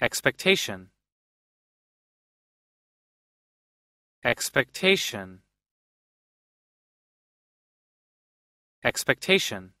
expectation expectation expectation